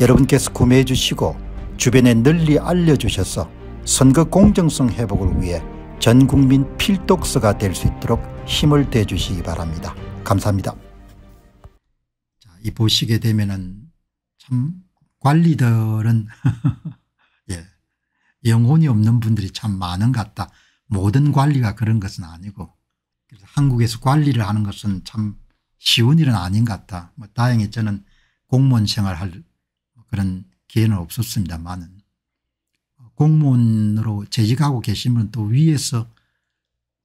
여러분께서 구매해 주시고 주변에 널리 알려주셔서 선거 공정성 회복을 위해 전국민 필독서가 될 수 있도록 힘을 대주시기 바랍니다. 감사합니다. 자, 이 보시게 되면참 관리들은 예, 영혼이 없는 분들이 참 많은 것 같다. 모든 관리가 그런 것은 아니고 그래서 한국에서 관리를 하는 것은 참 쉬운 일은 아닌 것 같다. 뭐 다행히 저는 공무원 생활할 그런 기회는 없었습니다만은 공무원으로 재직하고 계신 분은 또 위에서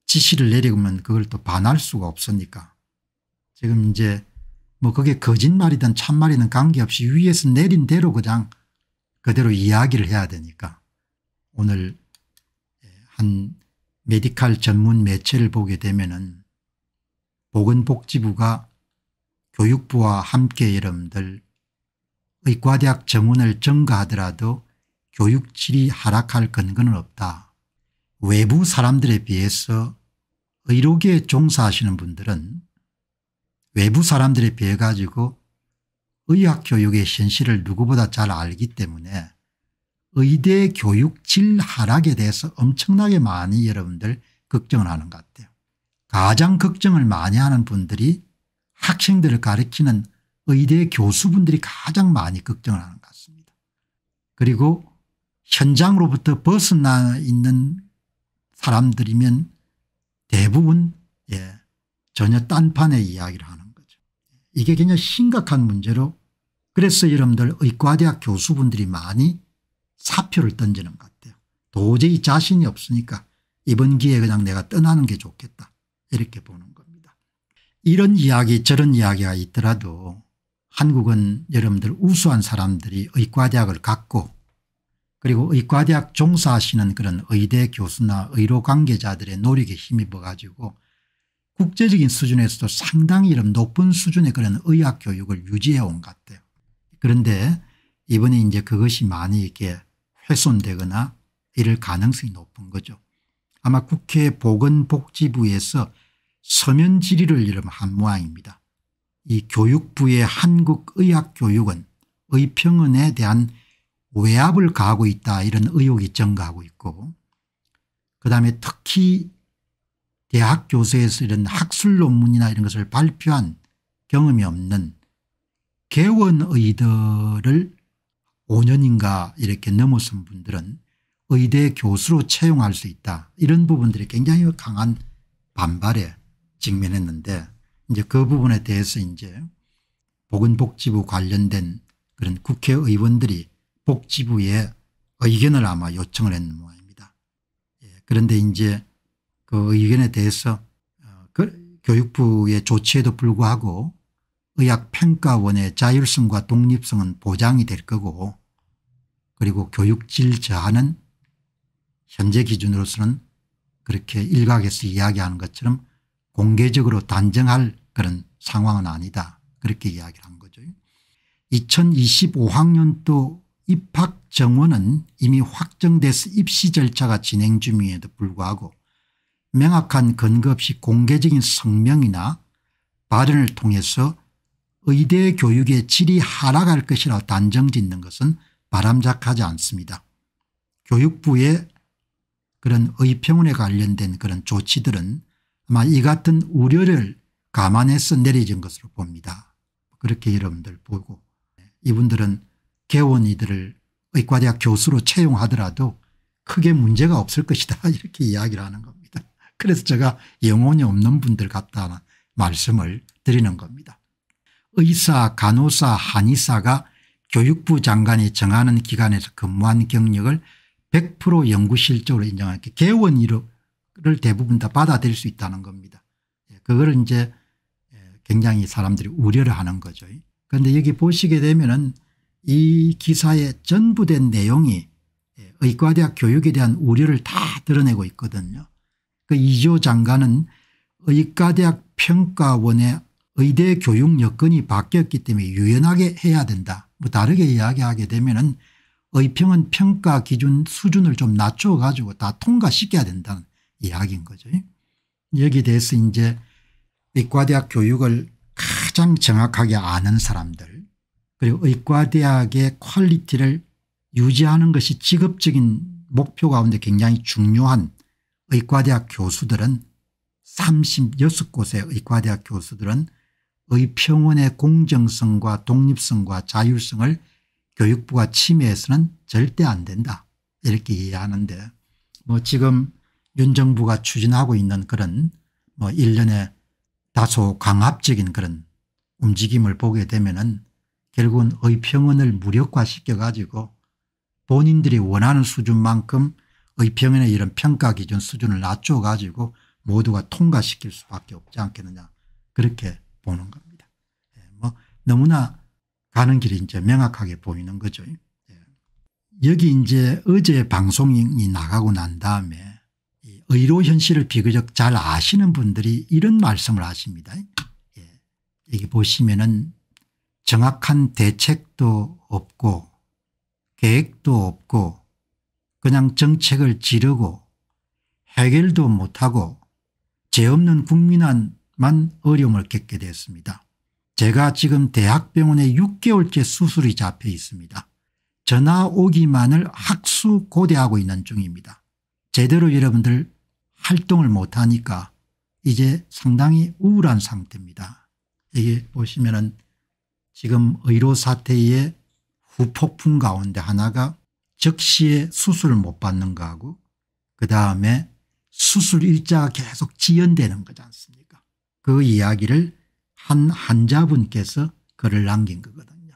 지시를 내리면 그걸 또 반할 수가 없으니까 지금 이제 뭐 그게 거짓말이든 참말이든 관계없이 위에서 내린 대로 그냥 그대로 이야기를 해야 되니까 오늘 한 메디칼 전문 매체를 보게 되면은 보건복지부가 교육부와 함께 여러분들 의과대학 정원을 증가하더라도 교육질이 하락할 근거는 없다. 외부 사람들에 비해서 의료계에 종사하시는 분들은 외부 사람들에 비해 가지고 의학 교육의 현실을 누구보다 잘 알기 때문에 의대 교육질 하락에 대해서 엄청나게 많이 여러분들 걱정을 하는 것 같아요. 가장 걱정을 많이 하는 분들이 학생들을 가르치는 의대 교수분들이 가장 많이 걱정을 하는 것 같습니다. 그리고 현장으로부터 벗어나 있는 사람들이면 대부분 예, 전혀 딴판의 이야기를 하는 거죠. 이게 굉장 심각한 문제로 그래서 여러분들 의과대학 교수분들이 많이 사표를 던지는 것 같아요. 도저히 자신이 없으니까 이번 기회에 그냥 내가 떠나는 게 좋겠다 이렇게 보는 겁니다. 이런 이야기 저런 이야기가 있더라도 한국은 여러분들 우수한 사람들이 의과대학을 갖고 그리고 의과대학 종사하시는 그런 의대 교수나 의료 관계자들의 노력에 힘입어 가지고 국제적인 수준에서도 상당히 이런 높은 수준의 그런 의학 교육을 유지해 온 것 같아요. 그런데 이번에 이제 그것이 많이 이렇게 훼손되거나 이럴 가능성이 높은 거죠. 아마 국회 보건복지부에서 서면 질의를 이름 한 모양입니다. 이 교육부의 한국의학교육은 의평원에 대한 외압을 가하고 있다 이런 의혹이 증가하고 있고 그다음에 특히 대학 교수에서 이런 학술 논문이나 이런 것을 발표한 경험이 없는 개원의들을 5년인가 이렇게 넘어선 분들은 의대 교수로 채용할 수 있다 이런 부분들이 굉장히 강한 반발에 직면했는데 이제 그 부분에 대해서 이제 보건복지부 관련된 그런 국회의원들이 복지부에 의견을 아마 요청을 했는 모양입니다. 예, 그런데 이제 그 의견에 대해서 어, 그 교육부의 조치에도 불구하고 의학평가원의 자율성과 독립성은 보장이 될 거고 그리고 교육질 저하는 현재 기준으로서는 그렇게 일각에서 이야기하는 것처럼 공개적으로 단정할 그런 상황은 아니다 그렇게 이야기를 한 거죠. 2025학년도 입학 정원은 이미 확정돼서 입시 절차가 진행 중임에도 불구하고 명확한 근거 없이 공개적인 성명이나 발언을 통해서 의대 교육의 질이 하락할 것이라고 단정짓는 것은 바람직하지 않습니다. 교육부의 그런 의평원에 관련된 그런 조치들은 아마 이 같은 우려를 감안해서 내려진 것으로 봅니다. 그렇게 여러분들 보고 네, 이분들은 개원이들을 의과대학 교수로 채용하더라도 크게 문제가 없을 것이다 이렇게 이야기를 하는 겁니다. 그래서 제가 영혼이 없는 분들 같다는 말씀을 드리는 겁니다. 의사 간호사 한의사가 교육부 장관이 정하는 기관에서 근무한 경력을 100% 연구실적으로 인정하게 개원이로 그걸 대부분 다 받아들일 수 있다는 겁니다. 예, 그걸 이제 예, 굉장히 사람들이 우려를 하는 거죠. 그런데 여기 보시게 되면은 이 기사의 전부된 내용이 예, 의과대학 교육에 대한 우려를 다 드러내고 있거든요. 그 이조 장관은 의과대학 평가원의 의대 교육 여건이 바뀌었기 때문에 유연하게 해야 된다. 뭐 다르게 이야기하게 되면은 의평은 평가 기준 수준을 좀 낮춰 가지고 다 통과시켜야 된다는 이야기인 거죠. 여기 대해서 이제 의과대학 교육을 가장 정확하게 아는 사람들 그리고 의과대학의 퀄리티를 유지하는 것이 직업적인 목표 가운데 굉장히 중요한 의과대학 교수들은 36곳의 의과대학 교수들은 의평원의 공정성과 독립성과 자율성을 교육부가 침해해서는 절대 안 된다 이렇게 이해하는데 뭐 지금 윤 정부가 추진하고 있는 그런 뭐 일련의 다소 강압적인 그런 움직임을 보게 되면은 결국은 의평원을 무력화시켜 가지고 본인들이 원하는 수준만큼 의평원의 이런 평가 기준 수준을 낮춰 가지고 모두가 통과시킬 수밖에 없지 않겠느냐 그렇게 보는 겁니다. 예, 뭐 너무나 가는 길이 이제 명확하게 보이는 거죠. 예. 여기 이제 어제 방송이 나가고 난 다음에 의료 현실을 비교적 잘 아시는 분들이 이런 말씀을 하십니다. 예. 여기 보시면은 정확한 대책도 없고 계획도 없고 그냥 정책을 지르고 해결도 못하고 죄 없는 국민만 어려움을 겪게 됐습니다. 제가 지금 대학병원에 6개월째 수술이 잡혀 있습니다. 전화 오기만을 학수 고대하고 있는 중입니다. 제대로 여러분들 활동을 못하니까 이제 상당히 우울한 상태입니다. 여기 보시면 은 지금 의료 사태의 후폭풍 가운데 하나가 적시에 수술을 못 받는 거하고 그 다음에 수술 일자가 계속 지연되는 거지 않습니까 그 이야기를 한 환자분께서 글을 남긴 거거든요.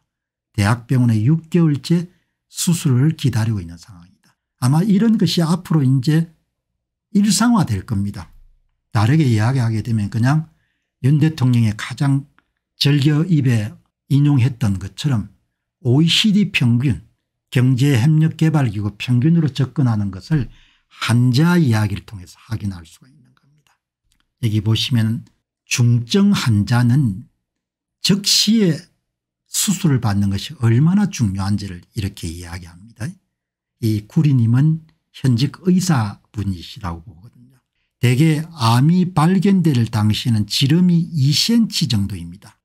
대학병원에 6개월째 수술을 기다리고 있는 상황이다. 아마 이런 것이 앞으로 이제 일상화될 겁니다. 다르게 이야기하게 되면 그냥 윤 대통령의 가장 절겨 입에 인용했던 것처럼 OECD 평균 경제협력개발기구 평균으로 접근하는 것을 한자 이야기를 통해서 확인할 수가 있는 겁니다. 여기 보시면 중증 환자는 즉시에 수술을 받는 것이 얼마나 중요한지를 이렇게 이야기합니다. 이 구리님은 현직 의사 분이시라고 보거든요. 대개 암이 발견될 당시에는 지름이 2cm 정도입니다.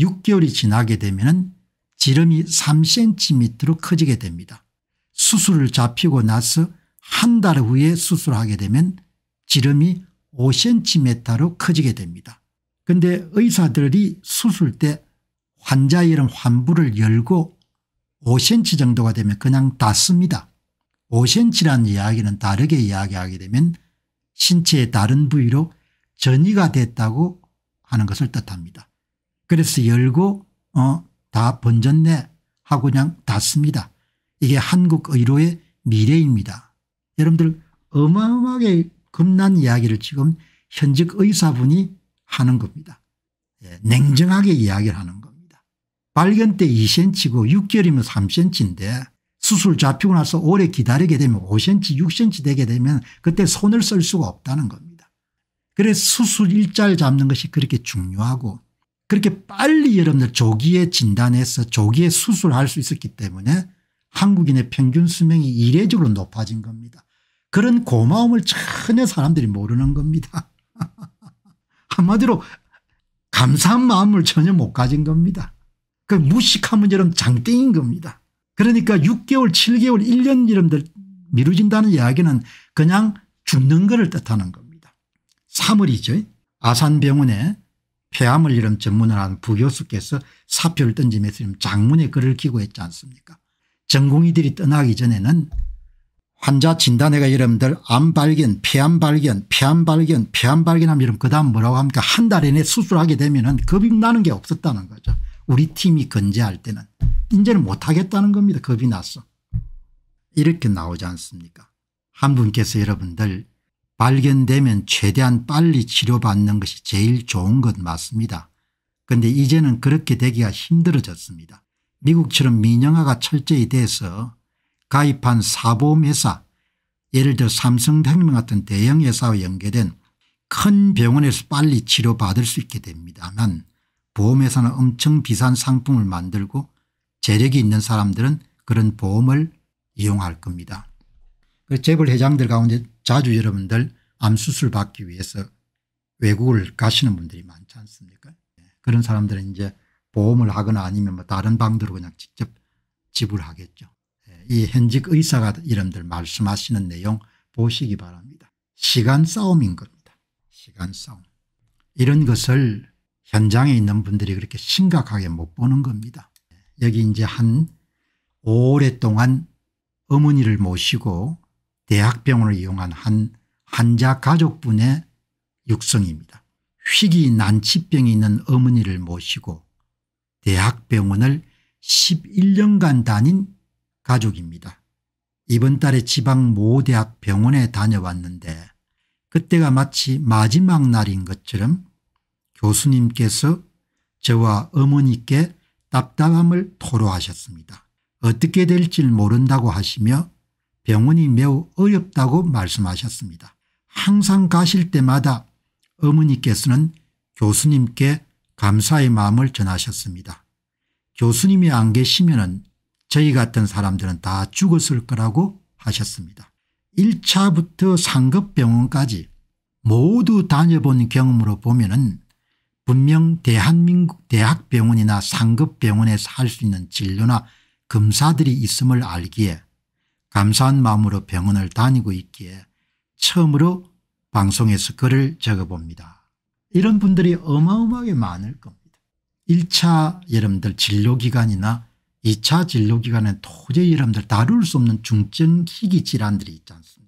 6개월이 지나게 되면 지름이 3cm로 커지게 됩니다. 수술을 잡히고 나서 한 달 후에 수술하게 되면 지름이 5cm로 커지게 됩니다. 근데 의사들이 수술 때환자 이런 환부를 열고 5cm 정도가 되면 그냥 닫습니다. 5cm라는 이야기는 다르게 이야기하게 되면 신체의 다른 부위로 전이가 됐다고 하는 것을 뜻합니다. 그래서 열고 어, 다 번졌네 하고 그냥 닫습니다. 이게 한국 의료의 미래입니다. 여러분들 어마어마하게 겁난 이야기를 지금 현직 의사분이 하는 겁니다. 예, 냉정하게 이야기를 하는 겁니다. 발견 때 2cm고 6개월이면 3cm인데 수술 잡히고 나서 오래 기다리게 되면 5cm 6cm 되게 되면 그때 손을 쓸 수가 없다는 겁니다. 그래서 수술 일자를 잡는 것이 그렇게 중요하고 그렇게 빨리 여러분들 조기에 진단해서 조기에 수술할 수 있었기 때문에 한국인의 평균 수명이 이례적으로 높아진 겁니다. 그런 고마움을 전혀 사람들이 모르는 겁니다. 한마디로 감사한 마음을 전혀 못 가진 겁니다. 그 무식한 문제는 장땡인 겁니다. 그러니까 6개월 7개월 1년 이런들 미루진다는 이야기는 그냥 죽는 것을 뜻하는 겁니다. 3월이죠. 아산병원에 폐암을 이런 전문을 한 부교수께서 사표를 던지면서 장문의 글을 기고 했지 않습니까 전공의들이 떠나기 전에는 환자 진단회가 여러분들 암 발견 폐암 발견 폐암 발견 폐암 발견하면 여러분 그다음 뭐라고 합니까 한달 내내 수술하게 되면 은 겁이 나는 게 없었다는 거죠. 우리 팀이 건재할 때는 이제는 못하겠다는 겁니다. 겁이 났어. 이렇게 나오지 않습니까 한 분께서 여러분들 발견되면 최대한 빨리 치료받는 것이 제일 좋은 것 맞습니다. 그런데 이제는 그렇게 되기가 힘들어졌습니다. 미국처럼 민영화가 철저히 돼서 가입한 사보험회사 예를 들어 삼성생명 같은 대형회사와 연계된 큰 병원에서 빨리 치료받을 수 있게 됩니다만 보험회사는 엄청 비싼 상품을 만들고 재력이 있는 사람들은 그런 보험을 이용할 겁니다. 그 재벌 회장들 가운데 자주 여러분들 암수술 받기 위해서 외국을 가시는 분들이 많지 않습니까 예, 그런 사람들은 이제 보험을 하거나 아니면 뭐 다른 방도로 그냥 직접 지불하겠죠. 예, 이 현직 의사가 이름들 말씀하시는 내용 보시기 바랍니다. 시간 싸움인 겁니다. 시간 싸움. 이런 것을 현장에 있는 분들이 그렇게 심각하게 못 보는 겁니다. 여기 이제 한 오랫동안 어머니를 모시고 대학병원을 이용한 한 환자 가족분의 육성입니다. 희귀 난치병이 있는 어머니를 모시고 대학병원을 11년간 다닌 가족입니다. 이번 달에 지방 모 대학 병원에 다녀왔는데 그때가 마치 마지막 날인 것처럼 교수님께서 저와 어머니께 답답함을 토로하셨습니다. 어떻게 될지 모른다고 하시며 병원이 매우 어렵다고 말씀하셨습니다. 항상 가실 때마다 어머니께서는 교수님께 감사의 마음을 전하셨습니다. 교수님이 안 계시면 은 저희 같은 사람들은 다 죽었을 거라고 하셨습니다. 1차부터 상급병원까지 모두 다녀본 경험으로 보면 은 분명 대한민국 대학병원이나 상급병원에서 할 수 있는 진료나 검사들이 있음을 알기에 감사한 마음으로 병원을 다니고 있기에 처음으로 방송에서 글을 적어봅니다. 이런 분들이 어마어마하게 많을 겁니다. 1차 여러분들 진료기간이나 2차 진료기간은 도저히 여러분들 다룰 수 없는 중증 희귀 질환들이 있지 않습니까